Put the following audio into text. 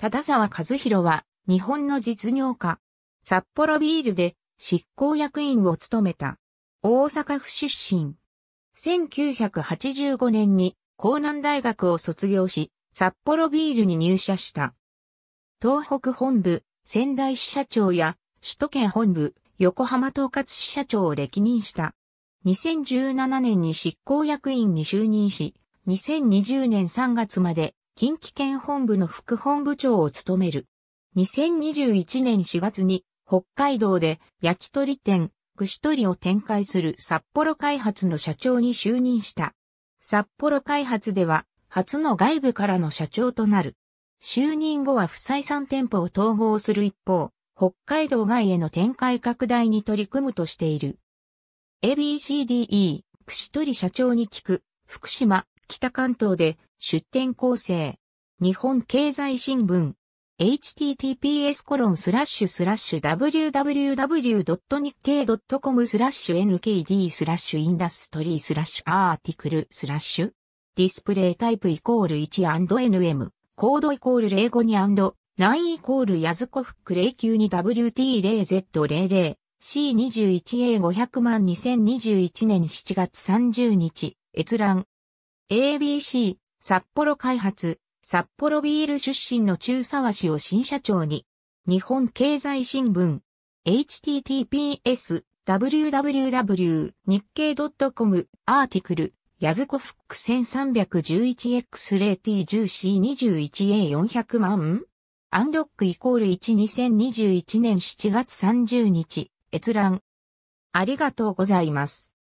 忠沢和弘は、日本の実業家。札幌ビールで執行役員を務めた。大阪府出身。1985年に江南大学を卒業し、札幌ビールに入社した。東北本部、仙台支社長や首都圏本部、横浜統括支社長を歴任した。2017年に執行役員に就任し、2020年3月まで近畿県本部の副本部長を務める。2021年4月に北海道で焼き鳥店、串鳥を展開する札幌開発の社長に就任した。札幌開発では初の外部からの社長となる。就任後は不採算店舗を統合する一方、北海道外への展開拡大に取り組むとしている。ABCDE、串取社長に聞く、福島、北関東で出展構成。日本経済新聞。https コロンスラッシュスラッシュ www.nikkei.com スラッシュ nkd スラッシュインダストリースラッシュアーティクルスラッシュディスプレイタイプイコール 1&nm コードイコール052 9イコールヤズコフック092 WT0Z00 C21A500 万2021年7月30日閲覧 ABC 札幌開発、札幌ビール出身の中沢氏を新社長に、日本経済新聞、https www 日経 .com アーティクル、ヤズコフック 1311X0T10C21A400 万アンロックイコール1 2021年7月30日、閲覧。ありがとうございます。